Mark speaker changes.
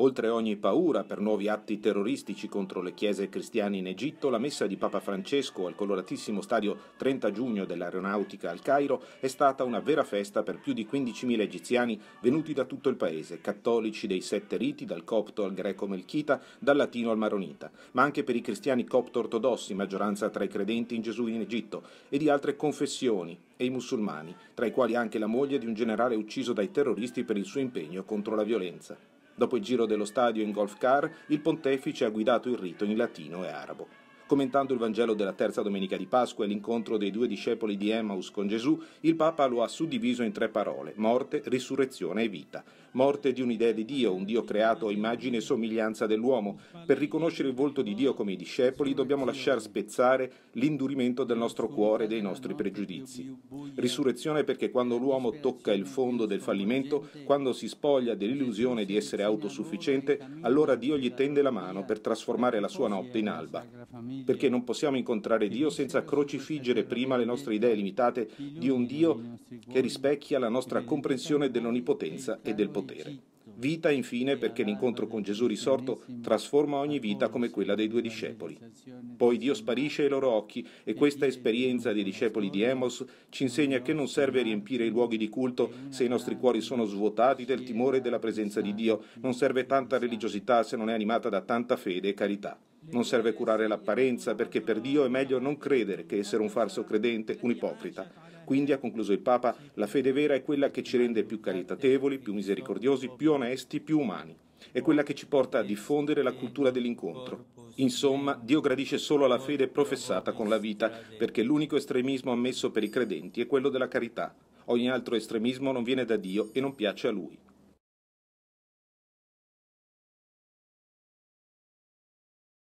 Speaker 1: Oltre ogni paura per nuovi atti terroristici contro le chiese cristiane in Egitto, la messa di Papa Francesco al coloratissimo stadio 30 giugno dell'aeronautica al Cairo è stata una vera festa per più di 15.000 egiziani venuti da tutto il paese, cattolici dei sette riti, dal copto al greco melchita, dal latino al maronita, ma anche per i cristiani copto ortodossi, maggioranza tra i credenti in Gesù in Egitto, e di altre confessioni, e i musulmani, tra i quali anche la moglie di un generale ucciso dai terroristi per il suo impegno contro la violenza. Dopo il giro dello stadio in golf car, il pontefice ha guidato il rito in latino e arabo. Commentando il Vangelo della terza domenica di Pasqua e l'incontro dei due discepoli di Emmaus con Gesù, il Papa lo ha suddiviso in tre parole, morte, risurrezione e vita. Morte di un'idea di Dio, un Dio creato a immagine e somiglianza dell'uomo. Per riconoscere il volto di Dio come i discepoli dobbiamo lasciar spezzare l'indurimento del nostro cuore e dei nostri pregiudizi. Risurrezione perché quando l'uomo tocca il fondo del fallimento, quando si spoglia dell'illusione di essere autosufficiente, allora Dio gli tende la mano per trasformare la sua notte in alba perché non possiamo incontrare Dio senza crocifiggere prima le nostre idee limitate di un Dio che rispecchia la nostra comprensione dell'onnipotenza e del potere. Vita infine perché l'incontro con Gesù risorto trasforma ogni vita come quella dei due discepoli. Poi Dio sparisce ai loro occhi e questa esperienza dei discepoli di Emos ci insegna che non serve riempire i luoghi di culto se i nostri cuori sono svuotati del timore della presenza di Dio, non serve tanta religiosità se non è animata da tanta fede e carità. Non serve curare l'apparenza perché per Dio è meglio non credere che essere un falso credente, un ipocrita. Quindi, ha concluso il Papa, la fede vera è quella che ci rende più caritatevoli, più misericordiosi, più onesti, più umani. È quella che ci porta a diffondere la cultura dell'incontro. Insomma, Dio gradisce solo la fede professata con la vita, perché l'unico estremismo ammesso per i credenti è quello della carità. Ogni altro estremismo non viene da Dio e non piace a Lui.